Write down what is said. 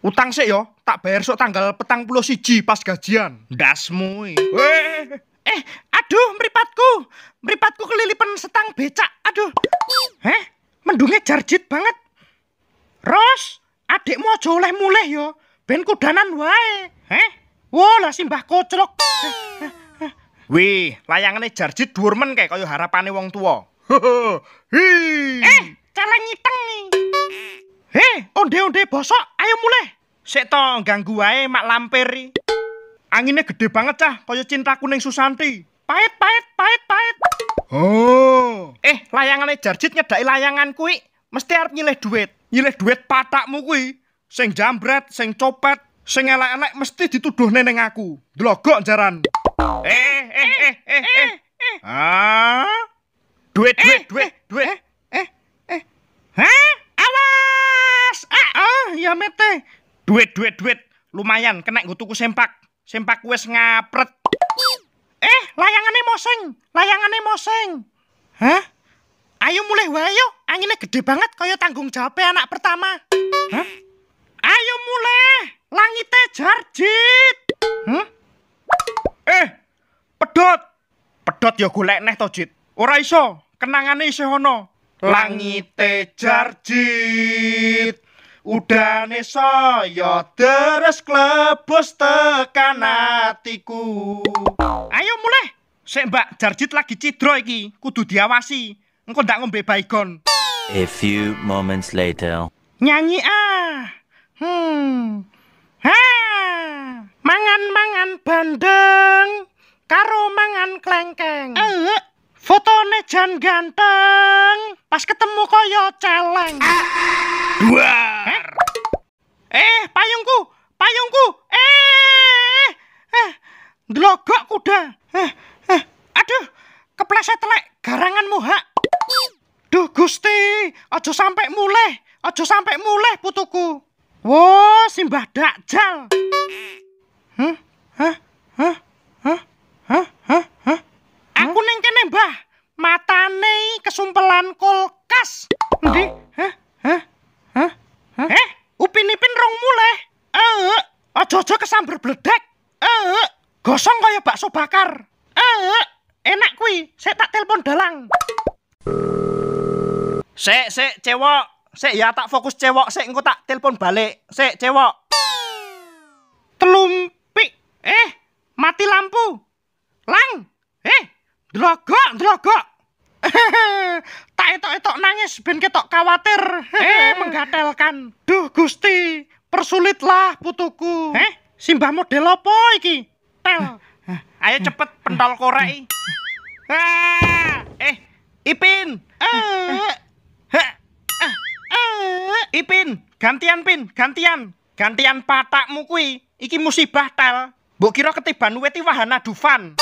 Utang sik yo, tak bayar sok tanggal petang puluh siji pas gajian. Dasmu. Eh, eh, aduh, meripatku. Meripatku kelilipan setang becak. Aduh. Heh, mendungnya jarjit banget. Ros, adikmu aja oleh mulih yo. Ben kudanan wae. Heh, wolah simbah kocelok. Wih, layangannya jarjit durmen kayak kaya harapannya wong tua. Hehehe, Eh, cara ngiteng nih. Hei, onde-onde bosok, ayo mulai. Sik to ganggu wae mak lampir. Anginnya gede banget cah, kaya cinta ning Susanti. Pahit, pahit, pahit, pahit. Oh. Eh, layangane Jarjit nyedaki layangan kui. mesti harus nyilih duit. Nyilih duit patakmu kuwi. Sing jambret, sing copet, sing elek-elek mesti dituduh neneng aku. Delogok jaran. Eh, eh, eh, eh, eh. Ah. Duit, duit, duit, duit. Duit, duit, duit. Lumayan, kena gue tuku sempak. Sempak wes ngapret. Eh, layangannya moseng. Layangannya moseng. Hah? Ayo mulai wayo. Anginnya gede banget kaya tanggung jawabnya anak pertama. Hah? Ayo mulai. Langitnya jarjit. Hah? Eh, pedot. Pedot ya golek neh tojit. Ora iso, kenangane isih ono. Langite jarjit. Udane saya deres klebus tekan atiku. Ayo mulai. Sik Mbak Jarjit lagi cidro iki, kudu diawasi. engkau ndak ngombe baikon A few moments later. Nyanyi ah. Hmm. Ha. Ah. Mangan-mangan bandeng karo mangan klengkeng. Eh, eh, fotone jan ganteng. Pas ketemu koyo celeng. Ah. Wah. Eh, payungku, payungku. Eh, eh, glogok eh, kuda. Eh, eh, aduh, kepleset telek garanganmu muha, Duh Gusti, aja sampai mulai, aja sampai mulai putuku. Wo, simbah dakjal. Hah? Hah? Hah? Hah? Jojo kesamber bledek. Eh, gosong kaya bakso bakar. Eh, enak kui. Saya tak telepon dalang. Saya, saya cewek. Saya ya tak fokus cewek. Saya engko tak telepon balik. Saya cewek. Telumpi. Eh, mati lampu. Lang. Eh, drogok, drogok. tak etok-etok nangis ben ketok khawatir. Eh, menggatelkan. Duh, Gusti, Persulitlah putuku. Eh, Simbah model apa iki? Tel. Ayo cepet pentol korek. eh, Ipin. Eh. Ipin, gantian Pin, gantian. Gantian patakmu kuwi. Iki musibah tel. Mbok kira ketiban weti wahana dufan.